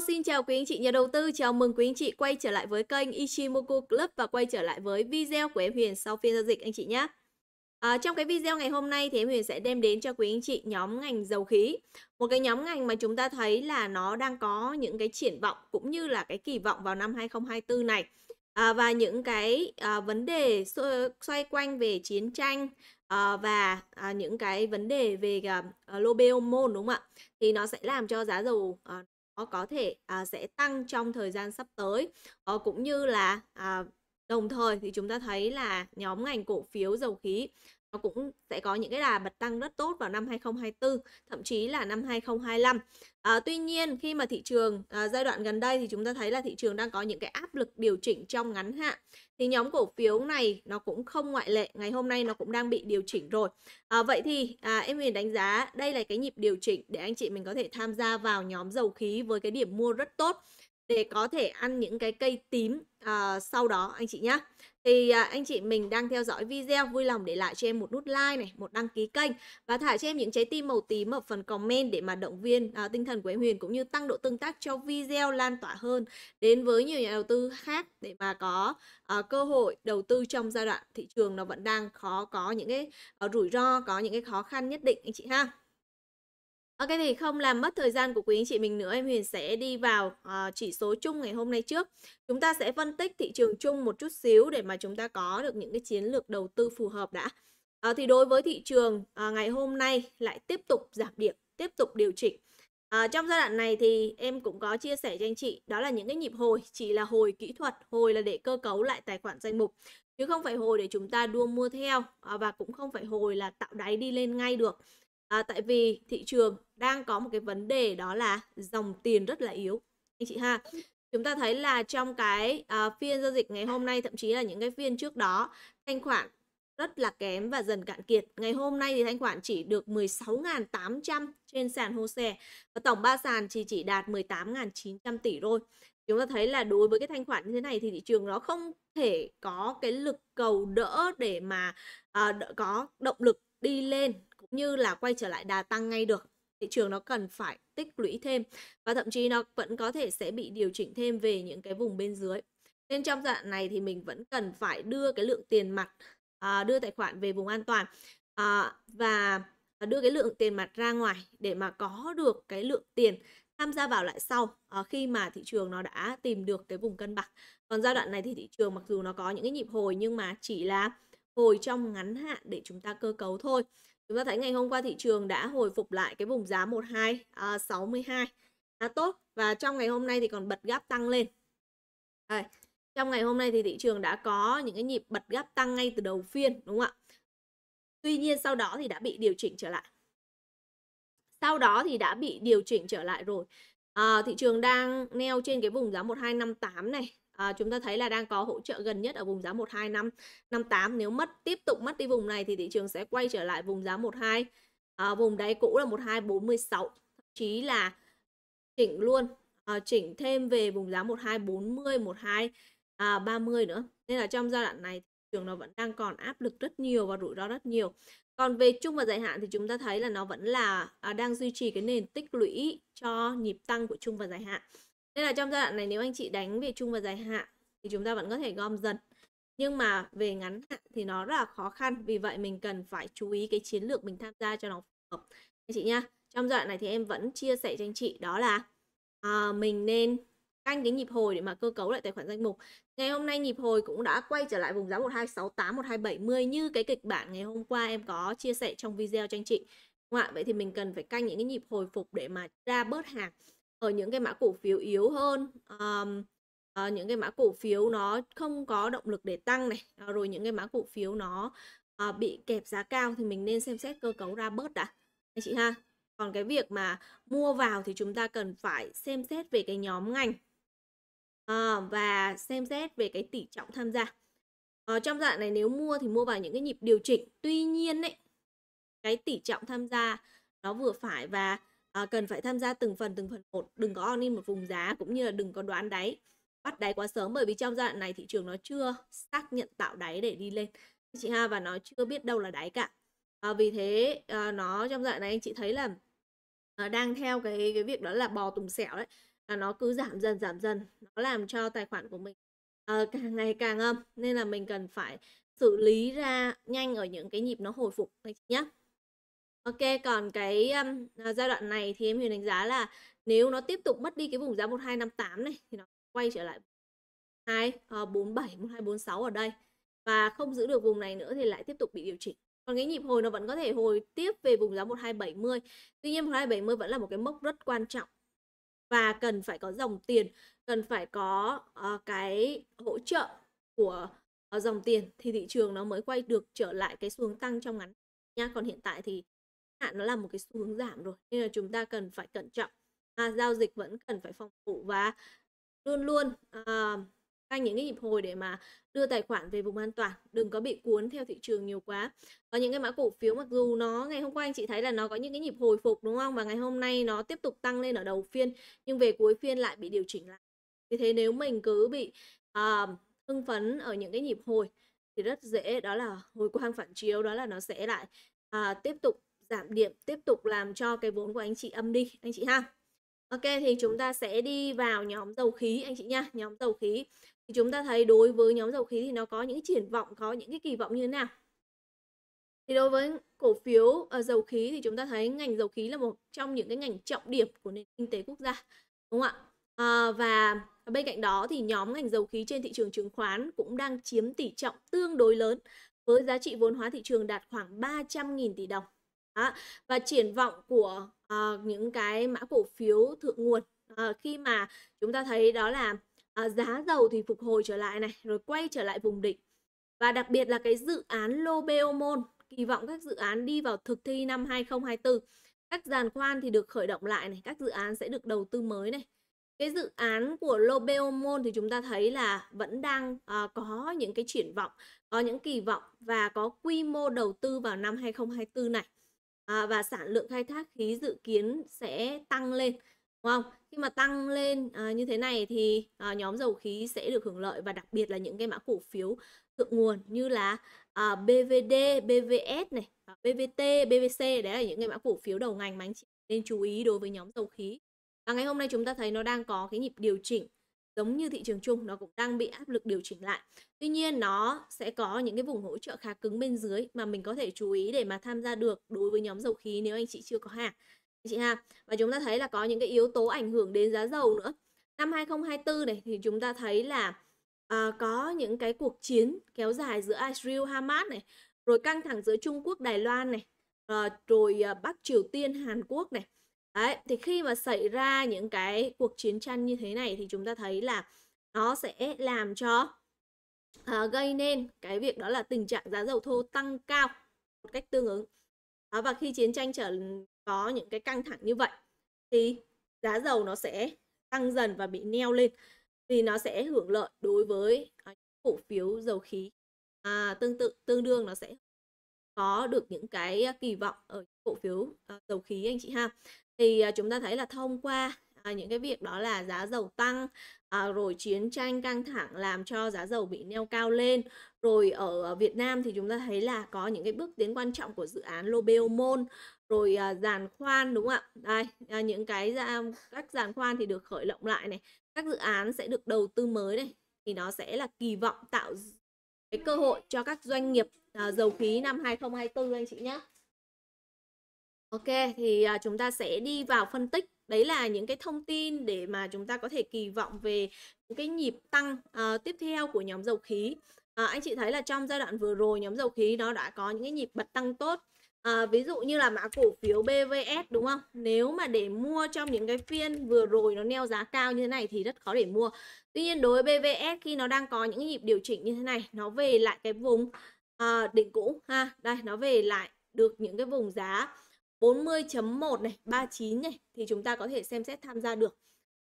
xin chào quý anh chị nhà đầu tư, chào mừng quý anh chị quay trở lại với kênh Ichimoku Club và quay trở lại với video của em Huyền sau phiên giao dịch anh chị nhé. À, trong cái video ngày hôm nay thì em Huyền sẽ đem đến cho quý anh chị nhóm ngành dầu khí. Một cái nhóm ngành mà chúng ta thấy là nó đang có những cái triển vọng cũng như là cái kỳ vọng vào năm 2024 này. À, và những cái à, vấn đề xoay quanh về chiến tranh, À, và à, những cái vấn đề về à, lô beomol đúng không ạ thì nó sẽ làm cho giá dầu à, Ờ, có thể à, sẽ tăng trong thời gian sắp tới à, cũng như là à, đồng thời thì chúng ta thấy là nhóm ngành cổ phiếu dầu khí nó cũng sẽ có những cái đà bật tăng rất tốt vào năm 2024, thậm chí là năm 2025. À, ờ, tuy nhiên khi mà thị trường à, giai đoạn gần đây thì chúng ta thấy là thị trường đang có những cái áp lực điều chỉnh trong ngắn hạn thì nhóm cổ phiếu này nó cũng không ngoại lệ ngày hôm nay nó cũng đang bị điều chỉnh rồi à, vậy thì à, em Huyền đánh giá đây là cái nhịp điều chỉnh để anh chị mình có thể tham gia vào nhóm dầu khí với cái điểm mua rất tốt để có thể ăn những cái cây tím uh, sau đó anh chị nhé. Thì uh, anh chị mình đang theo dõi video vui lòng để lại cho em một nút like này, một đăng ký kênh và thả cho em những trái tim màu tím ở phần comment để mà động viên uh, tinh thần của em Huyền cũng như tăng độ tương tác cho video lan tỏa hơn đến với nhiều nhà đầu tư khác để mà có uh, cơ hội đầu tư trong giai đoạn thị trường nó vẫn đang khó có những cái uh, rủi ro, có những cái khó khăn nhất định anh chị ha. Ok thì không làm mất thời gian của quý anh chị mình nữa em Huyền sẽ đi vào uh, chỉ số chung ngày hôm nay trước. Chúng ta sẽ phân tích thị trường chung một chút xíu để mà chúng ta có được những cái chiến lược đầu tư phù hợp đã. Uh, thì đối với thị trường uh, ngày hôm nay lại tiếp tục giảm điểm, tiếp tục điều chỉnh. À, trong giai đoạn này thì em cũng có chia sẻ cho anh chị đó là những cái nhịp hồi chỉ là hồi kỹ thuật hồi là để cơ cấu lại tài khoản danh mục chứ không phải hồi để chúng ta đua mua theo à, và cũng không phải hồi là tạo đáy đi lên ngay được à, tại vì thị trường đang có một cái vấn đề đó là dòng tiền rất là yếu anh chị ha chúng ta thấy là trong cái à, phiên giao dịch ngày hôm nay thậm chí là những cái phiên trước đó thanh khoản rất là kém và dần cạn kiệt. Ngày hôm nay thì thanh khoản chỉ được 16.800 trên sàn HOSE và tổng ba sàn chỉ chỉ đạt 18.900 tỷ thôi. Chúng ta thấy là đối với cái thanh khoản như thế này thì thị trường nó không thể có cái lực cầu đỡ để mà à, có động lực đi lên như là quay trở lại đà tăng ngay được thị trường nó cần phải tích lũy thêm và thậm chí nó vẫn có thể sẽ bị điều chỉnh thêm về những cái vùng bên dưới nên trong giai đoạn này thì mình vẫn cần phải đưa cái lượng tiền mặt à, đưa tài khoản về vùng an toàn à, và à, đưa cái lượng tiền mặt ra ngoài để mà có được cái lượng tiền tham gia vào lại sau khi mà thị trường nó đã tìm được cái vùng cân bằng còn giai đoạn này thì thị trường mặc dù nó có những cái nhịp hồi nhưng mà chỉ là hồi trong ngắn hạn để chúng ta cơ cấu thôi Chúng ta thấy ngày hôm qua thị trường đã hồi phục lại cái vùng giá 12 à, 62 khá tốt và trong ngày hôm nay thì còn bật gáp tăng lên. Đây, trong ngày hôm nay thì thị trường đã có những cái nhịp bật gáp tăng ngay từ đầu phiên đúng không ạ? Tuy nhiên sau đó thì đã bị điều chỉnh trở lại. Sau đó thì đã bị điều chỉnh trở lại rồi. À, thị trường đang neo trên cái vùng giá 1258 này à, chúng ta thấy là đang có hỗ trợ gần nhất ở vùng giá 12558 nếu mất tiếp tục mất đi vùng này thì thị trường sẽ quay trở lại vùng giá 12 à, ờ, vùng đáy cũ là 1246 thậm chí là chỉnh luôn à, chỉnh thêm về vùng giá 1240 12 à, 30 nữa nên là trong giai đoạn này thị trường nó vẫn đang còn áp lực rất nhiều và rủi ro rất nhiều còn về chung và dài hạn thì chúng ta thấy là nó vẫn là à, đang duy trì cái nền tích lũy cho nhịp tăng của chung và dài hạn nên là trong giai đoạn này nếu anh chị đánh về trung và dài hạn thì chúng ta vẫn có thể gom dần nhưng mà về ngắn hạn thì nó rất là khó khăn vì vậy mình cần phải chú ý cái chiến lược mình tham gia cho nó phù hợp anh chị nha trong giai đoạn này thì em vẫn chia sẻ cho anh chị đó là à, mình nên canh cái nhịp hồi để mà cơ cấu lại tài khoản danh mục. Ngày hôm nay nhịp hồi cũng đã quay trở lại vùng giá 1268 1270 như cái kịch bản ngày hôm qua em có chia sẻ trong video cho anh chị. Đúng không ạ? Vậy thì mình cần phải canh những cái nhịp hồi phục để mà ra bớt hàng ở ờ, những cái mã cổ phiếu yếu hơn um, uh, những cái mã cổ phiếu nó không có động lực để tăng này ờ, rồi những cái mã cổ phiếu nó uh, bị kẹp giá cao thì mình nên xem xét cơ cấu ra bớt đã anh chị ha còn cái việc mà mua vào thì chúng ta cần phải xem xét về cái nhóm ngành à, và xem xét về cái tỷ trọng tham gia. À, trong dạng này nếu mua thì mua vào những cái nhịp điều chỉnh. Tuy nhiên đấy cái tỷ trọng tham gia nó vừa phải và à, cần phải tham gia từng phần từng phần một đừng có on in một vùng giá cũng như là đừng có đoán đáy bắt đáy quá sớm bởi vì trong giai đoạn này thị trường nó chưa xác nhận tạo đáy để đi lên chị ha và nó chưa biết đâu là đáy cả à, vì thế à, nó trong giai đoạn này anh chị thấy là à, đang theo cái cái việc đó là bò tùng sẹo đấy là nó cứ giảm dần giảm dần nó làm cho tài khoản của mình à, càng ngày càng âm nên là mình cần phải xử lý ra nhanh ở những cái nhịp nó hồi phục anh chị nhé Ok, còn cái um, giai đoạn này thì em Huyền đánh giá là nếu nó tiếp tục mất đi cái vùng giá 1258 này thì nó quay trở lại 247 1246 ờ, ở đây và không giữ được vùng này nữa thì lại tiếp tục bị điều chỉnh. Còn cái nhịp hồi nó vẫn có thể hồi tiếp về vùng giá 1270. Tuy nhiên 1270 vẫn là một cái mốc rất quan trọng và cần phải có dòng tiền, cần phải có uh, cái hỗ trợ của uh, dòng tiền thì thị trường nó mới quay được trở lại cái xuống tăng trong ngắn nha. Còn hiện tại thì hạn nó là một cái xu hướng giảm rồi nên là chúng ta cần phải cẩn trọng à, giao dịch vẫn cần phải phòng thủ và luôn luôn à, canh những cái nhịp hồi để mà đưa tài khoản về vùng an toàn đừng có bị cuốn theo thị trường nhiều quá có những cái mã cổ phiếu mặc dù nó ngày hôm qua anh chị thấy là nó có những cái nhịp hồi phục đúng không và ngày hôm nay nó tiếp tục tăng lên ở đầu phiên nhưng về cuối phiên lại bị điều chỉnh lại vì thế nếu mình cứ bị à, hưng phấn ở những cái nhịp hồi thì rất dễ đó là hồi quang phản chiếu đó là nó sẽ lại à, tiếp tục giảm điểm tiếp tục làm cho cái vốn của anh chị âm đi anh chị ha Ok thì chúng ta sẽ đi vào nhóm dầu khí anh chị nha nhóm dầu khí thì chúng ta thấy đối với nhóm dầu khí thì nó có những triển vọng có những cái kỳ vọng như thế nào thì đối với cổ phiếu uh, dầu khí thì chúng ta thấy ngành dầu khí là một trong những cái ngành trọng điểm của nền kinh tế quốc gia đúng không ạ uh, và bên cạnh đó thì nhóm ngành dầu khí trên thị trường chứng khoán cũng đang chiếm tỷ trọng tương đối lớn với giá trị vốn hóa thị trường đạt khoảng 300.000 tỷ đồng và triển vọng của uh, những cái mã cổ phiếu thượng nguồn uh, khi mà chúng ta thấy đó là uh, giá dầu thì phục hồi trở lại này, rồi quay trở lại vùng đỉnh. Và đặc biệt là cái dự án Lô Beomon, kỳ vọng các dự án đi vào thực thi năm 2024. Các giàn khoan thì được khởi động lại này, các dự án sẽ được đầu tư mới này. Cái dự án của Lobeomol thì chúng ta thấy là vẫn đang uh, có những cái triển vọng, có những kỳ vọng và có quy mô đầu tư vào năm 2024 này à, và sản lượng khai thác khí dự kiến sẽ tăng lên đúng không khi mà tăng lên à, như thế này thì à, nhóm dầu khí sẽ được hưởng lợi và đặc biệt là những cái mã cổ phiếu thượng nguồn như là à, BVD, BVS này, à, BVT, BVC đấy là những cái mã cổ phiếu đầu ngành mà anh chị nên chú ý đối với nhóm dầu khí. Và ngày hôm nay chúng ta thấy nó đang có cái nhịp điều chỉnh giống như thị trường chung nó cũng đang bị áp lực điều chỉnh lại tuy nhiên nó sẽ có những cái vùng hỗ trợ khá cứng bên dưới mà mình có thể chú ý để mà tham gia được đối với nhóm dầu khí nếu anh chị chưa có hàng chị ha và chúng ta thấy là có những cái yếu tố ảnh hưởng đến giá dầu nữa năm 2024 này thì chúng ta thấy là à, có những cái cuộc chiến kéo dài giữa Israel Hamas này rồi căng thẳng giữa Trung Quốc Đài Loan này ờ, rồi, rồi ờ, Bắc Triều Tiên Hàn Quốc này Đấy, thì khi mà xảy ra những cái cuộc chiến tranh như thế này thì chúng ta thấy là nó sẽ làm cho uh, gây nên cái việc đó là tình trạng giá dầu thô tăng cao một cách tương ứng. Đó, và khi chiến tranh trở có những cái căng thẳng như vậy thì giá dầu nó sẽ tăng dần và bị neo lên thì nó sẽ hưởng lợi đối với ờ, cổ phiếu dầu khí à, tương tự tương đương nó sẽ có được những cái kỳ vọng ở cổ phiếu à, dầu khí anh chị ha thì à, chúng ta thấy là thông qua à, những cái việc đó là giá dầu tăng à, rồi chiến tranh căng thẳng làm cho giá dầu bị neo cao lên rồi ở à, Việt Nam thì chúng ta thấy là có những cái bước tiến quan trọng của dự án Lobeomol rồi à, giàn khoan đúng không ạ đây à, những cái à, các giàn khoan thì được khởi động lại này các dự án sẽ được đầu tư mới đây thì nó sẽ là kỳ vọng tạo cái cơ hội cho các doanh nghiệp à, dầu khí năm 2024 anh chị nhé Ok, thì à, chúng ta sẽ đi vào phân tích. Đấy là những cái thông tin để mà chúng ta có thể kỳ vọng về những cái nhịp tăng uh, tiếp theo của nhóm dầu khí. Uh, anh chị thấy là trong giai đoạn vừa rồi nhóm dầu khí nó đã có những cái nhịp bật tăng tốt. À, ví dụ như là mã cổ phiếu BVS đúng không? Nếu mà để mua trong những cái phiên vừa rồi nó neo giá cao như thế này thì rất khó để mua. Tuy nhiên đối với BVS khi nó đang có những nhịp điều chỉnh như thế này, nó về lại cái vùng à, đỉnh cũ ha. Đây, nó về lại được những cái vùng giá 40.1 này, 39 này thì chúng ta có thể xem xét tham gia được.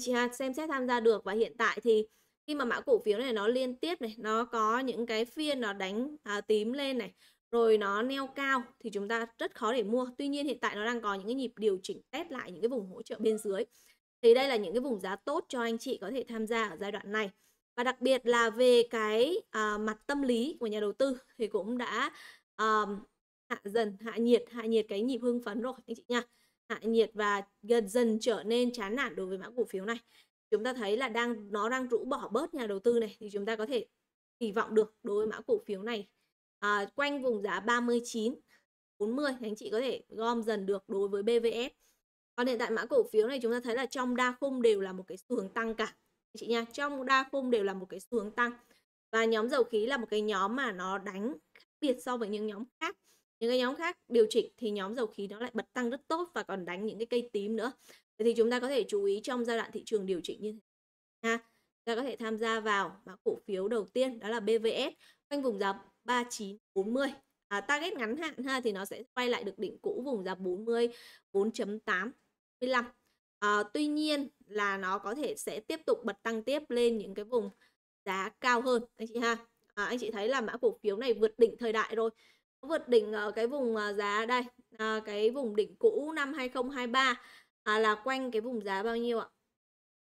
Chị Hà xem xét tham gia được và hiện tại thì khi mà mã cổ phiếu này nó liên tiếp này, nó có những cái phiên nó đánh à, tím lên này, rồi nó neo cao thì chúng ta rất khó để mua. Tuy nhiên hiện tại nó đang có những cái nhịp điều chỉnh test lại những cái vùng hỗ trợ bên dưới. Thì đây là những cái vùng giá tốt cho anh chị có thể tham gia ở giai đoạn này. Và đặc biệt là về cái à, mặt tâm lý của nhà đầu tư thì cũng đã à, hạ dần hạ nhiệt hạ nhiệt cái nhịp hưng phấn rồi anh chị nha hạ nhiệt và gần dần trở nên chán nản đối với mã cổ phiếu này chúng ta thấy là đang nó đang rũ bỏ bớt nhà đầu tư này thì chúng ta có thể kỳ vọng được đối với mã cổ phiếu này à, quanh vùng giá 39 40 thì anh chị có thể gom dần được đối với BVS còn hiện tại mã cổ phiếu này chúng ta thấy là trong đa khung đều là một cái xu hướng tăng cả anh chị nha trong đa khung đều là một cái xu hướng tăng và nhóm dầu khí là một cái nhóm mà nó đánh khác biệt so với những nhóm khác những cái nhóm khác điều chỉnh thì nhóm dầu khí nó lại bật tăng rất tốt và còn đánh những cái cây tím nữa Vậy thì chúng ta có thể chú ý trong giai đoạn thị trường điều chỉnh như thế ha chúng ta có thể tham gia vào mã cổ phiếu đầu tiên đó là BVS quanh vùng giá 3940 à, target ngắn hạn ha thì nó sẽ quay lại được đỉnh cũ vùng giá 40 4.85 à, tuy nhiên là nó có thể sẽ tiếp tục bật tăng tiếp lên những cái vùng giá cao hơn anh chị ha à, anh chị thấy là mã cổ phiếu này vượt đỉnh thời đại rồi vượt đỉnh ở cái vùng à, giá đây à, cái vùng đỉnh cũ năm 2023 à, là quanh cái vùng giá bao nhiêu ạ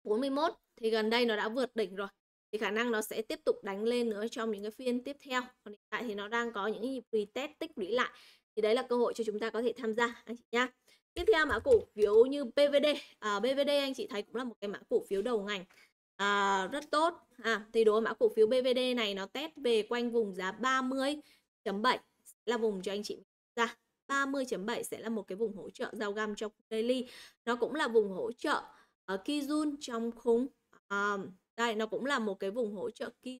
41 thì gần đây nó đã vượt đỉnh rồi thì khả năng nó sẽ tiếp tục đánh lên nữa trong những cái phiên tiếp theo còn hiện tại thì nó đang có những nhịp test tích lũy lại thì đấy là cơ hội cho chúng ta có thể tham gia anh chị nhá tiếp theo mã cổ phiếu như BVD à, PVD anh chị thấy cũng là một cái mã cổ phiếu đầu ngành à, rất tốt à, thì đối mã cổ phiếu BVD này nó test về quanh vùng giá 30.7 là vùng cho anh chị ra 30.7 sẽ là một cái vùng hỗ trợ giao găm cho daily nó cũng là vùng hỗ trợ ở ờ, uh, Kijun trong khung um, đây nó cũng là một cái vùng hỗ trợ Kijun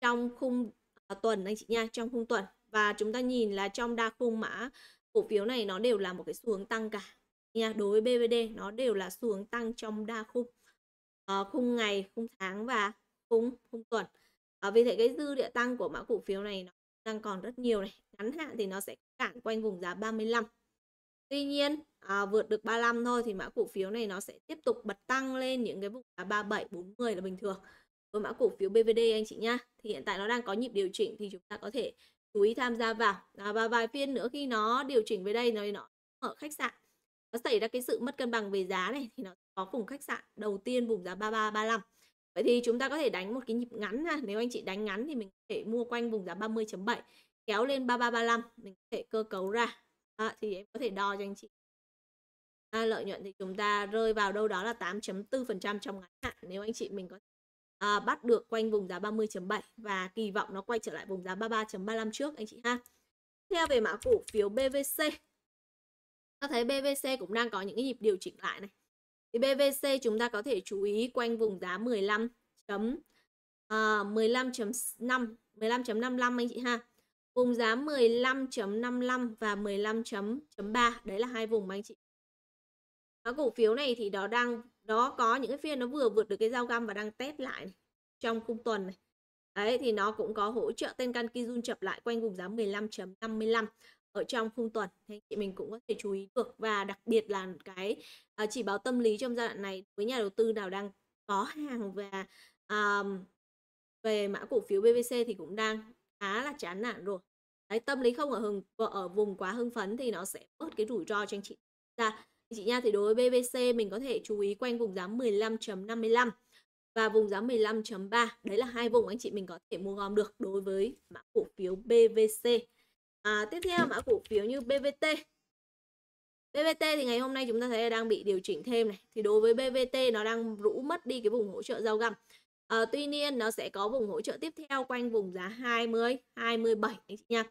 trong khung uh, tuần anh chị nha trong khung tuần và chúng ta nhìn là trong đa khung mã cổ phiếu này nó đều là một cái xu hướng tăng cả nha đối với BVD nó đều là xu hướng tăng trong đa khung uh, khung ngày khung tháng và khung khung tuần uh, vì thế cái dư địa tăng của mã cổ phiếu này nó đang còn rất nhiều này ngắn hạn thì nó sẽ cản quanh vùng giá 35 Tuy nhiên à, vượt được 35 thôi thì mã cổ phiếu này nó sẽ tiếp tục bật tăng lên những cái vùng giá 37 40 là bình thường với mã cổ phiếu BVD anh chị nhá thì hiện tại nó đang có nhịp điều chỉnh thì chúng ta có thể chú ý tham gia vào à, và vài phiên nữa khi nó điều chỉnh về đây nó nó ở khách sạn nó xảy ra cái sự mất cân bằng về giá này thì nó có vùng khách sạn đầu tiên vùng giá 33 35 Vậy thì chúng ta có thể đánh một cái nhịp ngắn ha. Nếu anh chị đánh ngắn thì mình có thể mua quanh vùng giá 30.7 kéo lên 3335 mình có thể cơ cấu ra. À, thì em có thể đo cho anh chị. À, lợi nhuận thì chúng ta rơi vào đâu đó là 8.4% trong ngắn hạn nếu anh chị mình có à, bắt được quanh vùng giá 30.7 và kỳ vọng nó quay trở lại vùng giá 33.35 trước anh chị ha. Theo về mã cổ phiếu BVC. Ta thấy BVC cũng đang có những cái nhịp điều chỉnh lại này. Thì BVC chúng ta có thể chú ý quanh vùng giá 15 chấm uh, 15.5 15.55 anh chị ha. Vùng giá 15.55 và 15.3 đấy là hai vùng anh chị. Cái cổ phiếu này thì đó đang đó có những cái phiên nó vừa vượt được cái giao găm và đang test lại này, trong khung tuần này. Đấy thì nó cũng có hỗ trợ tên căn Kijun chập lại quanh vùng giá 15.55 ở trong khung tuần thì chị mình cũng có thể chú ý được và đặc biệt là cái uh, chỉ báo tâm lý trong giai đoạn này với nhà đầu tư nào đang có hàng và um, về mã cổ phiếu BVC thì cũng đang khá là chán nản rồi Đấy, tâm lý không ở hừng ở vùng quá hưng phấn thì nó sẽ bớt cái rủi ro cho anh chị ra dạ, chị nha thì đối với BVC mình có thể chú ý quanh vùng giá 15.55 và vùng giá 15.3 đấy là hai vùng anh chị mình có thể mua gom được đối với mã cổ phiếu BVC À, tiếp theo mã cổ phiếu như BVT. BVT thì ngày hôm nay chúng ta thấy là đang bị điều chỉnh thêm này. Thì đối với BVT nó đang rũ mất đi cái vùng hỗ trợ giao găm. À, tuy nhiên nó sẽ có vùng hỗ trợ tiếp theo quanh vùng giá 20, 27 anh chị nha.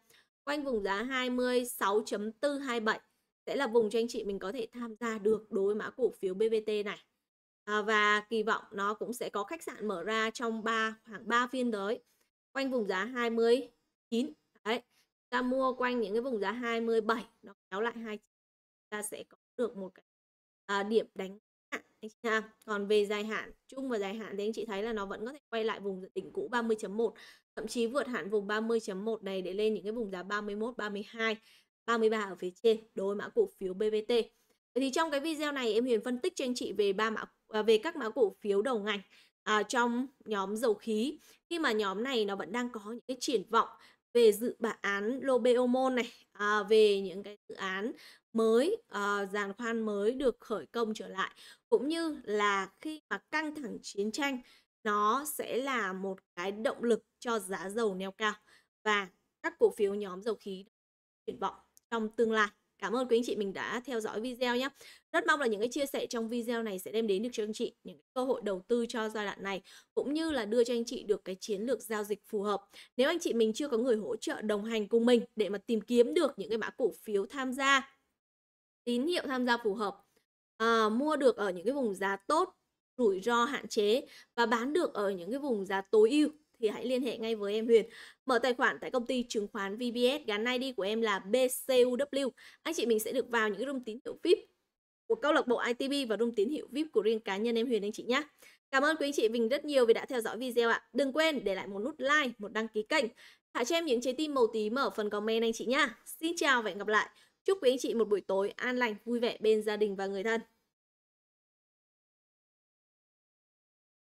Quanh vùng giá 26.427 sẽ là vùng cho anh chị mình có thể tham gia được đối với mã cổ phiếu BVT này. À, và kỳ vọng nó cũng sẽ có khách sạn mở ra trong 3 khoảng 3 phiên tới quanh vùng giá 29. Đấy ta mua quanh những cái vùng giá 27 nó kéo lại 29 ta sẽ có được một cái à, điểm đánh hạn anh chị ha. Còn về dài hạn, chung và dài hạn thì anh chị thấy là nó vẫn có thể quay lại vùng đỉnh cũ 30.1, thậm chí vượt hạn vùng 30.1 này để lên những cái vùng giá 31, 32, 33 ở phía trên đối mã cổ phiếu BVT. Vậy thì trong cái video này em Huyền phân tích cho anh chị về ba mã à, về các mã cổ phiếu đầu ngành à, trong nhóm dầu khí khi mà nhóm này nó vẫn đang có những cái triển vọng về dự án Lobeomon này, à, về những cái dự án mới, à, giàn khoan mới được khởi công trở lại, cũng như là khi mà căng thẳng chiến tranh nó sẽ là một cái động lực cho giá dầu neo cao và các cổ phiếu nhóm dầu khí triển vọng trong tương lai. Cảm ơn quý anh chị mình đã theo dõi video nhé. Rất mong là những cái chia sẻ trong video này sẽ đem đến được cho anh chị những cơ hội đầu tư cho giai đoạn này cũng như là đưa cho anh chị được cái chiến lược giao dịch phù hợp. Nếu anh chị mình chưa có người hỗ trợ đồng hành cùng mình để mà tìm kiếm được những cái mã cổ phiếu tham gia tín hiệu tham gia phù hợp à, mua được ở những cái vùng giá tốt rủi ro hạn chế và bán được ở những cái vùng giá tối ưu thì hãy liên hệ ngay với em Huyền. Mở tài khoản tại công ty chứng khoán VBS gắn ID của em là BCUW. Anh chị mình sẽ được vào những room tín hiệu VIP của câu lạc bộ ITB và room tín hiệu VIP của riêng cá nhân em Huyền anh chị nhé. Cảm ơn quý anh chị mình rất nhiều vì đã theo dõi video ạ. Đừng quên để lại một nút like, một đăng ký kênh. Thả cho em những trái tim màu tím ở phần comment anh chị nhé Xin chào và hẹn gặp lại. Chúc quý anh chị một buổi tối an lành, vui vẻ bên gia đình và người thân.